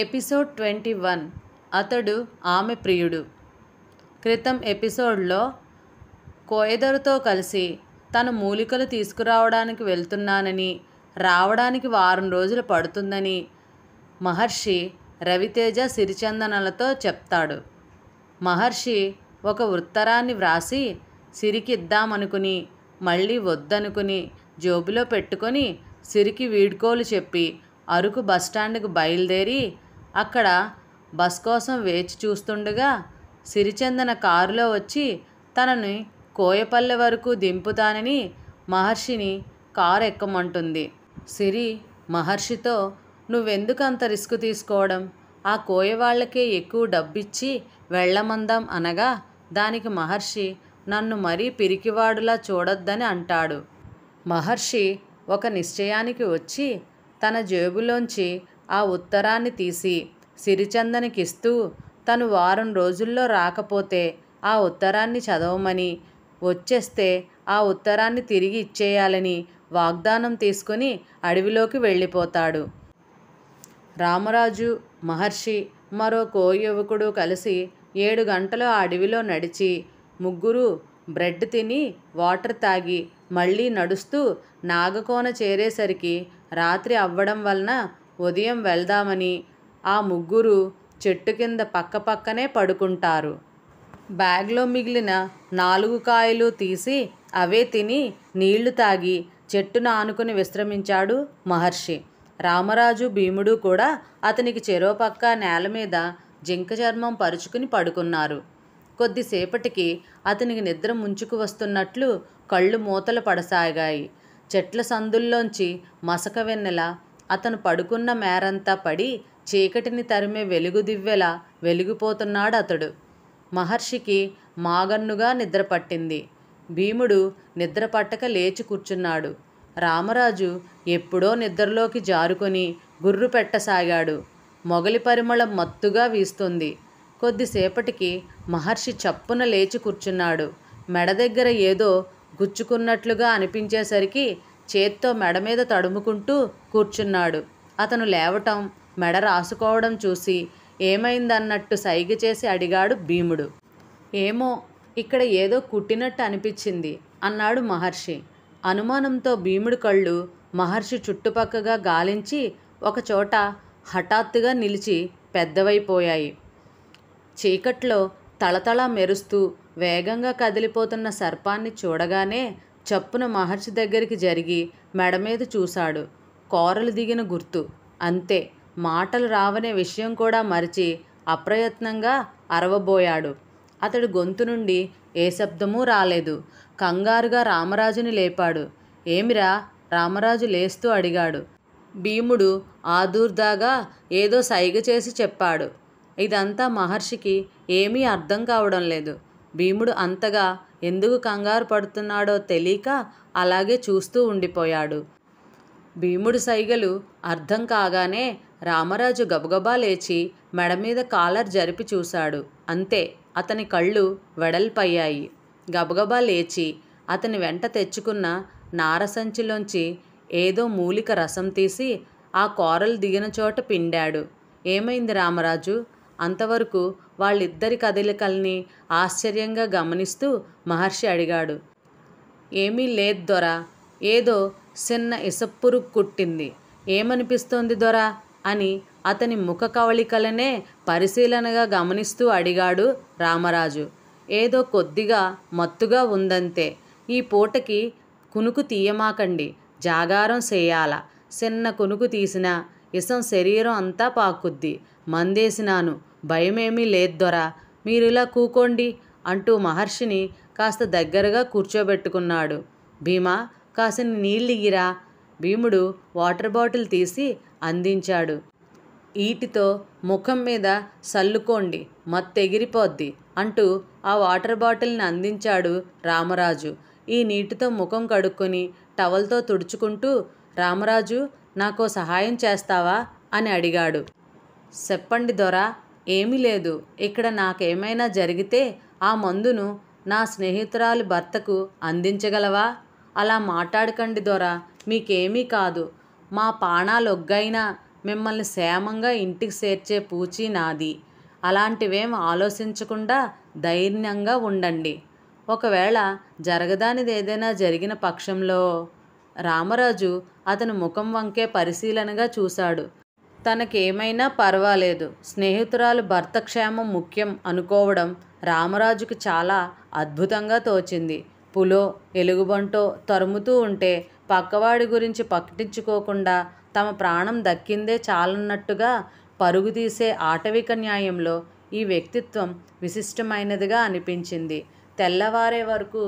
Episode twenty one అతడు ఆమె ప్రియుడు క్రితం ఎపిసోడ్లో కోయదరుతో కలిసి తను మూలికలు తీసుకురావడానికి వెళ్తున్నానని రావడానికి వారం రోజులు పడుతుందని మహర్షి రవితేజ సిరిచందనలతో చెప్తాడు మహర్షి ఒక ఉత్తరాన్ని వ్రాసి సిరికిద్దామనుకుని మళ్ళీ వద్దనుకుని జోబులో పెట్టుకొని సిరికి వీడ్కోలు చెప్పి అరకు బస్టాండ్కు బయలుదేరి అక్కడ బస్ కోసం వేచి చూస్తుండగా సిరిచందన కారులో వచ్చి తనని కోయపల్లె వరకు దింపుతానని మహర్షిని కారు ఎక్కమంటుంది సిరి మహర్షితో నువ్వెందుకు అంత రిస్క్ తీసుకోవడం ఆ కోయ వాళ్ళకే ఎక్కువ డబ్బిచ్చి వెళ్ళమందాం అనగా దానికి మహర్షి నన్ను మరీ పిరికివాడులా చూడొద్దని అంటాడు మహర్షి ఒక నిశ్చయానికి వచ్చి తన జేబులోంచి ఆ ఉత్తరాన్ని తీసి సిరిచందనికిస్తూ తను వారం రోజుల్లో రాకపోతే ఆ ఉత్తరాన్ని చదవమని వచ్చేస్తే ఆ ఉత్తరాన్ని తిరిగి ఇచ్చేయాలని వాగ్దానం తీసుకుని అడవిలోకి వెళ్ళిపోతాడు రామరాజు మహర్షి మరో కో యువకుడు కలిసి ఏడు గంటలు ఆ అడవిలో నడిచి ముగ్గురు బ్రెడ్ తిని వాటర్ తాగి మళ్ళీ నడుస్తూ నాగకోన చేరేసరికి రాత్రి అవ్వడం వలన ఉదయం వెళ్దామని ఆ ముగ్గురు చెట్టు కింద పక్కపక్కనే పడుకుంటారు బ్యాగ్లో మిగిలిన నాలుగు కాయలు తీసి అవే తిని నీళ్లు తాగి చెట్టును ఆనుకుని విశ్రమించాడు మహర్షి రామరాజు భీముడు కూడా అతనికి చెరోపక్క నేల మీద జింక చర్మం పరుచుకుని పడుకున్నారు కొద్దిసేపటికి అతనికి నిద్ర ముంచుకు వస్తున్నట్లు కళ్ళు మూతలు పడసాగాయి చెట్ల సందుల్లోంచి మసక వెన్నెల అతను పడుకున్న మేరంతా పడి చీకటిని తరిమే వెలుగు దివ్వెలా వెలిగిపోతున్నాడు అతడు మహర్షికి మాగన్నుగా నిద్రపట్టింది భీముడు నిద్రపట్టక లేచి కూర్చున్నాడు రామరాజు ఎప్పుడో నిద్రలోకి జారుకొని గుర్రు పెట్టసాగాడు మొగలి పరిమళం మత్తుగా వీస్తుంది కొద్దిసేపటికి మహర్షి చప్పున లేచి కూర్చున్నాడు మెడ దగ్గర ఏదో గుచ్చుకున్నట్లుగా అనిపించేసరికి చేత్తో మెడ మీద తడుముకుంటూ కూర్చున్నాడు అతను లేవటం మెడ రాసుకోవడం చూసి ఏమైందన్నట్టు సైగ చేసి అడిగాడు భీముడు ఏమో ఇక్కడ ఏదో కుట్టినట్టు అనిపించింది అన్నాడు మహర్షి అనుమానంతో భీముడి కళ్ళు మహర్షి చుట్టుపక్కగా గాలించి ఒకచోట హఠాత్తుగా నిలిచి పెద్దవైపోయాయి చీకట్లో తళతళ మెరుస్తూ వేగంగా కదిలిపోతున్న సర్పాన్ని చూడగానే చప్పున మహర్షి దగ్గరికి జరిగి మెడ మీద చూశాడు కోరలు దిగిన గుర్తు అంతే మాటలు రావనే విషయం కూడా మరిచి అప్రయత్నంగా అరవబోయాడు అతడి గొంతు నుండి ఏ శబ్దమూ రాలేదు కంగారుగా రామరాజుని లేపాడు ఏమిరా రామరాజు లేస్తూ అడిగాడు భీముడు ఆదూర్దాగా ఏదో సైగ చేసి చెప్పాడు ఇదంతా మహర్షికి ఏమీ అర్థం కావడం లేదు భీముడు అంతగా ఎందుకు కంగారు పడుతున్నాడో తెలియక అలాగే చూస్తూ ఉండిపోయాడు భీముడు సైగలు అర్థం కాగానే రామరాజు గబగబా లేచి మెడ మీద కాలర్ జరిపి చూశాడు అంతే అతని కళ్ళు వెడల్పయ్యాయి గబగబా లేచి అతని వెంట తెచ్చుకున్న నారసంచిలోంచి ఏదో మూలిక రసం తీసి ఆ కూరలు దిగిన చోట పిండాడు ఏమైంది రామరాజు అంతవరకు వాళ్ళిద్దరి కదలికల్ని ఆశ్చర్యంగా గమనిస్తూ మహర్షి అడిగాడు ఏమీ లేదు దొర ఏదో చిన్న ఇసప్పురు కుట్టింది ఏమనిపిస్తోంది దొర అని అతని ముఖ కవళికలనే పరిశీలనగా గమనిస్తూ అడిగాడు రామరాజు ఏదో కొద్దిగా మత్తుగా ఉందంతే ఈ పూటకి కునుకు తీయమాకండి జాగారం చేయాల చిన్న కునుకు తీసిన ఇసం శరీరం అంతా పాకుద్ది మందేసినాను భయమేమీ లేద్దొరా మీరిలా కూకోండి అంటూ మహర్షిని కాస్త దగ్గరగా కూర్చోబెట్టుకున్నాడు భీమా కాసిని నీళ్ళిగిరా భీముడు వాటర్ బాటిల్ తీసి అందించాడు ఈటితో ముఖం మీద సల్లుకోండి మత్తెగిరిపోద్ది అంటూ ఆ వాటర్ బాటిల్ని అందించాడు రామరాజు ఈ నీటితో ముఖం కడుక్కొని టవల్తో తుడుచుకుంటూ రామరాజు నాకో సహాయం చేస్తావా అని అడిగాడు చెప్పండి దొరా ఏమీ లేదు ఇక్కడ నాకేమైనా జరిగితే ఆ మందును నా స్నేహితురాలి భర్తకు అందించగలవా అలా మాట్లాడకండి దొరా మీకేమీ కాదు మా పాణాలొగ్గైనా మిమ్మల్ని క్షేమంగా ఇంటికి చేర్చే పూచి నాది అలాంటివేం ఆలోచించకుండా ధైర్యంగా ఉండండి ఒకవేళ జరగదానిది ఏదైనా జరిగిన పక్షంలో రామరాజు అతను ముఖం వంకే పరిశీలనగా చూశాడు తనకేమైనా పర్వాలేదు స్నేహితురాలు భర్త క్షేమం ముఖ్యం అనుకోవడం రామరాజుకు చాలా అద్భుతంగా తోచింది పులో ఎలుగుబంటో తరుముతూ ఉంటే పక్కవాడి గురించి పక్కటించుకోకుండా తమ ప్రాణం దక్కిందే చాలన్నట్టుగా పరుగు తీసే ఆటవిక న్యాయంలో ఈ వ్యక్తిత్వం విశిష్టమైనదిగా అనిపించింది తెల్లవారే వరకు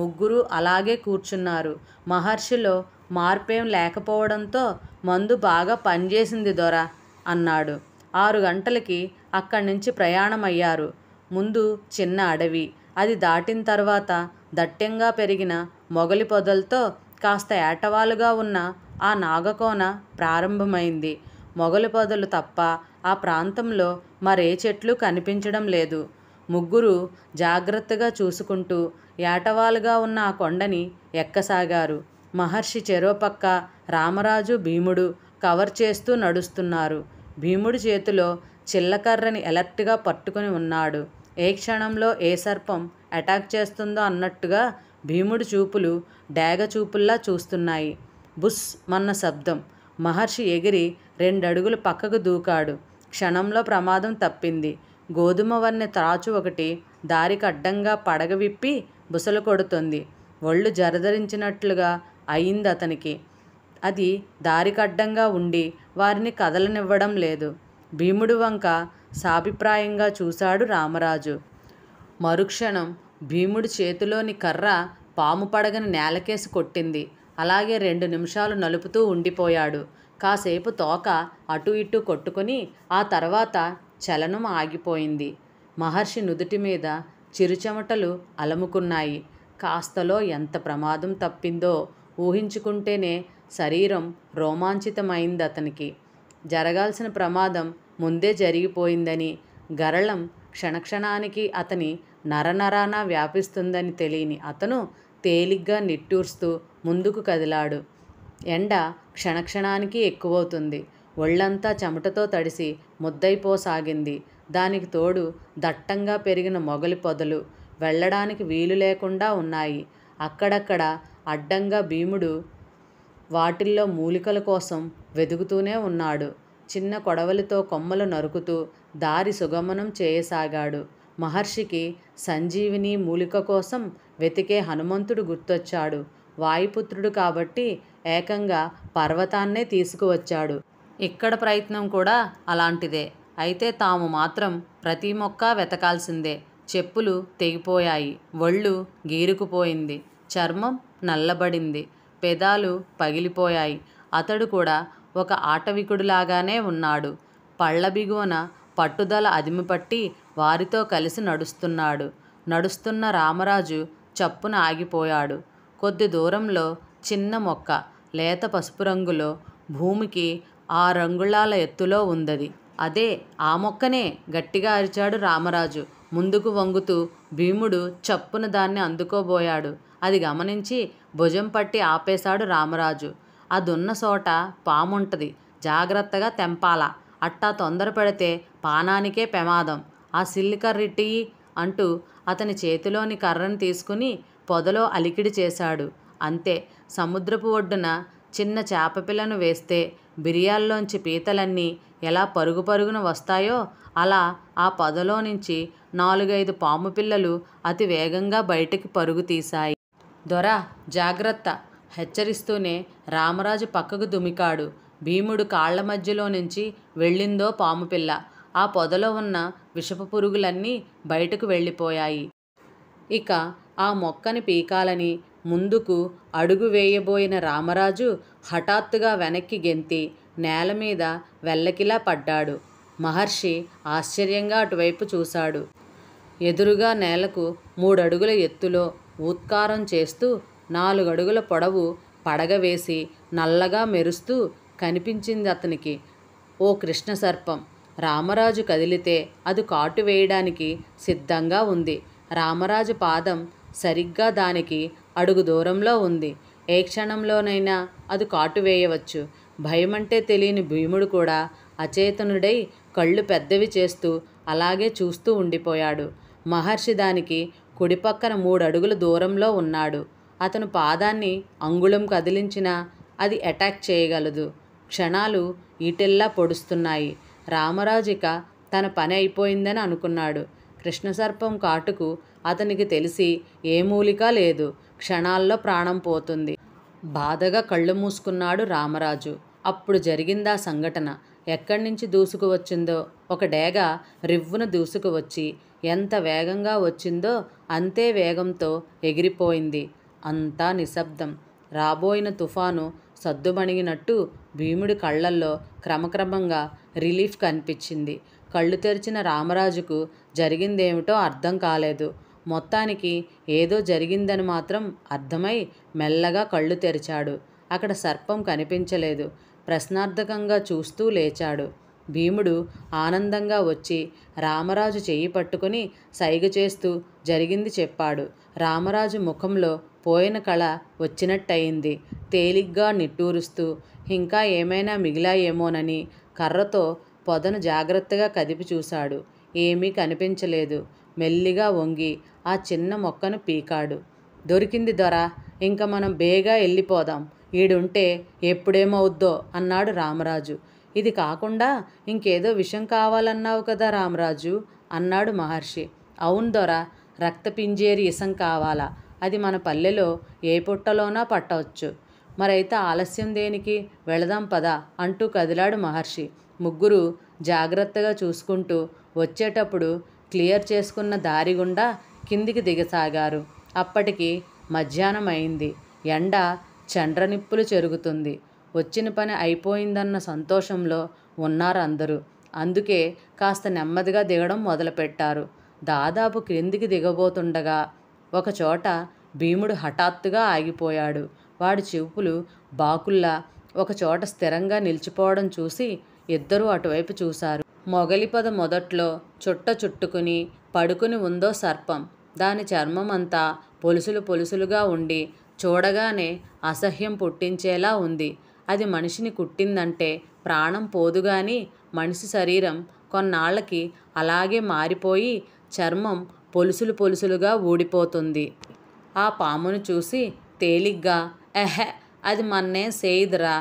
ముగ్గురు అలాగే కూర్చున్నారు మహర్షిలో మార్పేం లేకపోవడంతో మందు బాగా పనిచేసింది దొర అన్నాడు ఆరు గంటలకి అక్కడి నుంచి ప్రయాణమయ్యారు ముందు చిన్న అడవి అది దాటిన తర్వాత దట్టంగా పెరిగిన మొగలి పొదలతో కాస్త ఏటవాలుగా ఉన్న ఆ నాగకోన ప్రారంభమైంది మొగలి పొదలు తప్ప ఆ ప్రాంతంలో మరే చెట్లు కనిపించడం లేదు ముగ్గురు జాగ్రత్తగా చూసుకుంటూ ఏటవాలుగా ఉన్న ఆ కొండని ఎక్కసాగారు మహర్షి చెరోపక్క రామరాజు భీముడు కవర్ చేస్తూ నడుస్తున్నారు భీముడి చేతిలో చిల్లకర్రని ఎలర్ట్గా పట్టుకుని ఉన్నాడు ఏ క్షణంలో ఏ సర్పం అటాక్ చేస్తుందో అన్నట్టుగా భీముడి చూపులు డేగ చూపుల్లా చూస్తున్నాయి బుస్ మన్న శబ్దం మహర్షి ఎగిరి రెండడుగులు పక్కకు దూకాడు క్షణంలో ప్రమాదం తప్పింది గోధుమ వర్ణ త్రాచు ఒకటి దారికి అడ్డంగా పడగ విప్పి బుసలు కొడుతుంది ఒళ్ళు జరదరించినట్లుగా అయింది అతనికి అది దారికి అడ్డంగా ఉండి వారిని కదలనివ్వడం లేదు భీముడు వంక సాభిప్రాయంగా చూశాడు రామరాజు మరుక్షణం భీముడి చేతిలోని కర్ర పాము పడగని నేలకేసి కొట్టింది అలాగే రెండు నిమిషాలు నలుపుతూ ఉండిపోయాడు కాసేపు తోక అటు ఇటు కొట్టుకుని ఆ తర్వాత చలనం ఆగిపోయింది మహర్షి నుదుటి మీద చిరుచెమటలు అలముకున్నాయి కాస్తలో ఎంత ప్రమాదం తప్పిందో ఊహించుకుంటేనే శరీరం రోమాంచితమైంది అతనికి జరగాల్సిన ప్రమాదం ముందే జరిగిపోయిందని గరళం క్షణక్షణానికి అతని నరనరాన వ్యాపిస్తుందని తెలియని అతను తేలిగ్గా నిట్టూర్స్తూ ముందుకు కదిలాడు ఎండ క్షణక్షణానికి ఎక్కువవుతుంది ఒళ్ళంతా చెమటతో తడిసి ముద్దైపోసాగింది దానికి తోడు దట్టంగా పెరిగిన మొగలి పొదలు వెళ్ళడానికి వీలు లేకుండా ఉన్నాయి అక్కడక్కడ అడ్డంగా భీముడు వాటిల్లో మూలికల కోసం వెదుగుతూనే ఉన్నాడు చిన్న కొడవలితో కొమ్మలు నరుకుతూ దారి సుగమనం చేయసాగాడు మహర్షికి సంజీవిని మూలిక కోసం వెతికే హనుమంతుడు గుర్తొచ్చాడు వాయుపుత్రుడు కాబట్టి ఏకంగా పర్వతాన్నే తీసుకువచ్చాడు ఇక్కడ ప్రయత్నం కూడా అలాంటిదే అయితే తాము మాత్రం ప్రతి మొక్క వెతకాల్సిందే చెప్పులు తెగిపోయాయి ఒళ్ళు గీరుకుపోయింది చర్మం నల్లబడింది పెదాలు పగిలిపోయాయి అతడు కూడా ఒక ఆటవికుడిలాగానే ఉన్నాడు పళ్ళ బిగువన పట్టుదల అదిమిపట్టి వారితో కలిసి నడుస్తున్నాడు నడుస్తున్న రామరాజు చప్పున ఆగిపోయాడు కొద్ది దూరంలో చిన్న మొక్క లేత పసుపు రంగులో భూమికి ఆ రంగుళాల ఎత్తులో ఉందది. అదే ఆ మొక్కనే గట్టిగా అరిచాడు రామరాజు ముందుకు వంగుతూ. భీముడు చప్పున దాన్ని అందుకోబోయాడు. అది గమనించి భుజం పట్టి ఆపేశాడు రామరాజు. అదున్న చోట పాముంటది. జాగ్రత్తగా తెంపాల. అట్టా తొందరపడితే పానానికే పెమాదం. ఆ సిల్లి అంటూ అతని చేతిలోని కర్రను తీసుకుని పొదలో అలికిడి చేశాడు. అంతే సముద్రపు ఒడ్డున చిన్న చేపపిల్లను వేస్తే బిరియాల్లోంచి పీతలన్నీ ఎలా పరుగు పరుగున వస్తాయో అలా ఆ పొదలో నుంచి నాలుగైదు పాము పిల్లలు అతి వేగంగా బయటికి పరుగు తీశాయి దొర జాగ్రత్త హెచ్చరిస్తూనే రామరాజు పక్కకు దుమికాడు భీముడు కాళ్ల మధ్యలో నుంచి వెళ్ళిందో పాముపిల్ల ఆ పొదలో ఉన్న విషపు పురుగులన్నీ బయటకు వెళ్ళిపోయాయి ఇక ఆ మొక్కని పీకాలని ముందుకు అడుగు వేయబోయిన రామరాజు హఠాత్తుగా వెనక్కి గెంతి నేల మీద వెల్లకిలా పడ్డాడు మహర్షి ఆశ్చర్యంగా అటువైపు చూశాడు ఎదురుగా నేలకు మూడడుగుల ఎత్తులో ఊత్కారం చేస్తూ నాలుగడుగుల పొడవు పడగవేసి నల్లగా మెరుస్తూ కనిపించింది అతనికి ఓ కృష్ణ సర్పం రామరాజు కదిలితే అది కాటు వేయడానికి సిద్ధంగా ఉంది రామరాజు పాదం సరిగ్గా దానికి అడుగు దూరంలో ఉంది ఏ క్షణంలోనైనా అది కాటు వేయవచ్చు భయమంటే తెలియని భీముడు కూడా అచేతనుడై కళ్ళు పెద్దవి చేస్తూ అలాగే చూస్తూ ఉండిపోయాడు మహర్షి దానికి కుడిపక్కన మూడడుగుల దూరంలో ఉన్నాడు అతను పాదాన్ని అంగుళం కదిలించినా అది అటాక్ చేయగలదు క్షణాలు ఈటెల్లా పొడుస్తున్నాయి రామరాజిక తన పని అయిపోయిందని అనుకున్నాడు కృష్ణసర్పం కాటుకు అతనికి తెలిసి ఏ మూలిక లేదు క్షణాల్లో ప్రాణం పోతుంది బాధగా కళ్ళు మూసుకున్నాడు రామరాజు అప్పుడు జరిగిందా సంఘటన ఎక్కడి నుంచి దూసుకువచ్చిందో ఒక డేగ రివ్వున దూసుకువచ్చి ఎంత వేగంగా వచ్చిందో అంతే వేగంతో ఎగిరిపోయింది అంతా నిశ్శబ్దం రాబోయిన తుఫాను సద్దుమణిగినట్టు భీముడి కళ్ళల్లో క్రమక్రమంగా రిలీఫ్ కనిపించింది కళ్ళు తెరిచిన రామరాజుకు జరిగిందేమిటో అర్థం కాలేదు మొత్తానికి ఏదో జరిగిందని మాత్రం అర్థమై మెల్లగా కళ్ళు తెరిచాడు అక్కడ సర్పం కనిపించలేదు ప్రశ్నార్థకంగా చూస్తూ లేచాడు భీముడు ఆనందంగా వచ్చి రామరాజు చెయ్యి పట్టుకుని సైగ చేస్తూ జరిగింది చెప్పాడు రామరాజు ముఖంలో పోయిన కళ వచ్చినట్టయింది తేలిగ్గా నిట్టూరుస్తూ ఇంకా ఏమైనా మిగిలాయేమోనని కర్రతో పొదను జాగ్రత్తగా కదిపి చూశాడు ఏమీ కనిపించలేదు మెల్లిగా వంగి ఆ చిన్న మొక్కను పీకాడు దొరికింది దొర ఇంక మనం బేగా వెళ్ళిపోదాం ఈడుంటే ఎప్పుడేమవుద్దో అన్నాడు రామరాజు ఇది కాకుండా ఇంకేదో విషం కావాలన్నావు కదా రామరాజు అన్నాడు మహర్షి అవును దొర రక్తపింజేరి ఇసం కావాలా అది మన పల్లెలో ఏ పుట్టలోనా పట్టవచ్చు మరైతే ఆలస్యం దేనికి వెళదాం పదా అంటూ కదిలాడు మహర్షి ముగ్గురు జాగ్రత్తగా చూసుకుంటూ వచ్చేటప్పుడు క్లియర్ చేసుకున్న దారి గుండా కిందికి దిగసాగారు అప్పటికి మధ్యాహ్నం అయింది ఎండ చండ్రనిప్పులు చెరుగుతుంది వచ్చిన పని అయిపోయిందన్న సంతోషంలో ఉన్నారు అందరూ అందుకే కాస్త నెమ్మదిగా దిగడం మొదలుపెట్టారు దాదాపు క్రిందికి దిగబోతుండగా ఒకచోట భీముడు హఠాత్తుగా ఆగిపోయాడు వాడి చెవులు బాకుల్లా ఒకచోట స్థిరంగా నిలిచిపోవడం చూసి ఇద్దరూ అటువైపు చూశారు మొగలిపద మొదట్లో చుట్ట చుట్టుకుని పడుకుని ఉందో సర్పం దాని చర్మమంతా పొలుసులు పొలుసులుగా ఉండి చూడగానే అసహ్యం పుట్టించేలా ఉంది అది మనిషిని కుట్టిందంటే ప్రాణం పోదుగాని మనిషి శరీరం కొన్నాళ్ళకి అలాగే మారిపోయి చర్మం పొలుసులు పొలుసులుగా ఊడిపోతుంది ఆ పామును చూసి తేలిగ్గా ఎహె అది మన్నే సేయిద్రా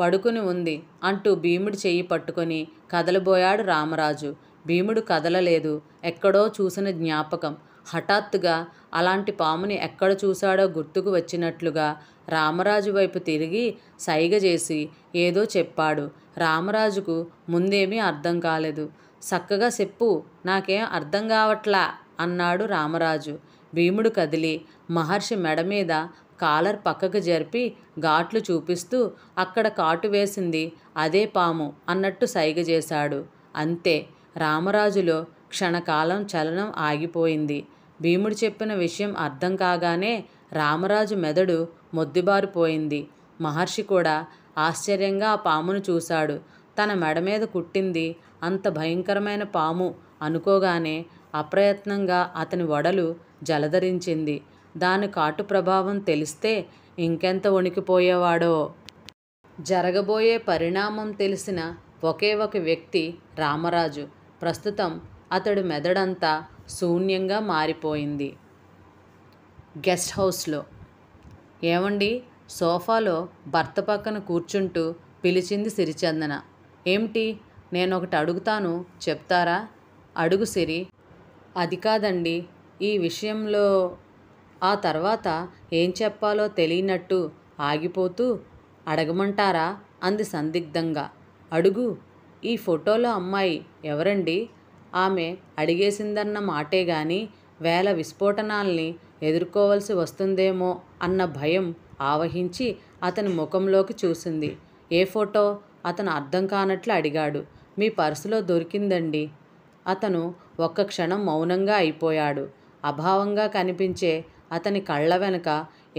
పడుకుని ఉంది అంటూ భీముడి చెయ్యి పట్టుకొని కదలబోయాడు రామరాజు భీముడు కదలలేదు ఎక్కడో చూసిన జ్ఞాపకం హఠాత్తుగా అలాంటి పాముని ఎక్కడ చూశాడో గుర్తుకు వచ్చినట్లుగా రామరాజు వైపు తిరిగి సైగ చేసి ఏదో చెప్పాడు రామరాజుకు ముందేమీ అర్థం కాలేదు చక్కగా చెప్పు నాకేం అర్థం కావట్లా అన్నాడు రామరాజు భీముడు కదిలి మహర్షి మెడ మీద కాలర్ పక్కకు జరిపి ఘాట్లు చూపిస్తూ అక్కడ కాటు వేసింది అదే పాము అన్నట్టు సైగ చేశాడు అంతే రామరాజులో క్షణకాలం చలనం ఆగిపోయింది భీముడు చెప్పిన విషయం అర్థం కాగానే రామరాజు మెదడు మొద్దుబారిపోయింది మహర్షి కూడా ఆశ్చర్యంగా ఆ పామును చూశాడు తన మెడ మీద కుట్టింది అంత భయంకరమైన పాము అనుకోగానే అప్రయత్నంగా అతని వడలు జలధరించింది దాని కాటు ప్రభావం తెలిస్తే ఇంకెంత వణికిపోయేవాడో జరగబోయే పరిణామం తెలిసిన ఒకే ఒక వ్యక్తి రామరాజు ప్రస్తుతం అతడు మెదడంతా శూన్యంగా మారిపోయింది గెస్ట్ హౌస్లో ఏమండి సోఫాలో భర్త పక్కన కూర్చుంటూ పిలిచింది సిరిచందన ఏమిటి నేను ఒకటి అడుగుతాను చెప్తారా అడుగు సిరి అది కాదండి ఈ విషయంలో ఆ తర్వాత ఏం చెప్పాలో తెలియనట్టు ఆగిపోతూ అడగమంటారా అంది సందిగ్ధంగా అడుగు ఈ ఫోటోలో అమ్మాయి ఎవరండి ఆమె అడిగేసిందన్న మాటే గాని వేల విస్ఫోటనాల్ని ఎదుర్కోవలసి వస్తుందేమో అన్న భయం ఆవహించి అతని ముఖంలోకి చూసింది ఏ ఫోటో అతను అర్థం కానట్లు అడిగాడు మీ పర్సులో దొరికిందండి అతను ఒక్క క్షణం మౌనంగా అయిపోయాడు అభావంగా కనిపించే అతని కళ్ళ వెనుక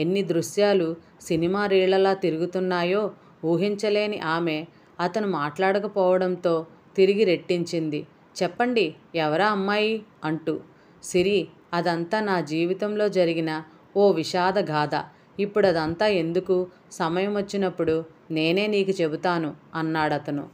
ఎన్ని దృశ్యాలు సినిమా రీళ్లలా తిరుగుతున్నాయో ఊహించలేని ఆమె అతను మాట్లాడకపోవడంతో తిరిగి రెట్టించింది చెప్పండి ఎవరా అమ్మాయి అంటూ సిరి అదంతా నా జీవితంలో జరిగిన ఓ విషాద గాథ ఇప్పుడు అదంతా ఎందుకు సమయం వచ్చినప్పుడు నేనే నీకు చెబుతాను అన్నాడతను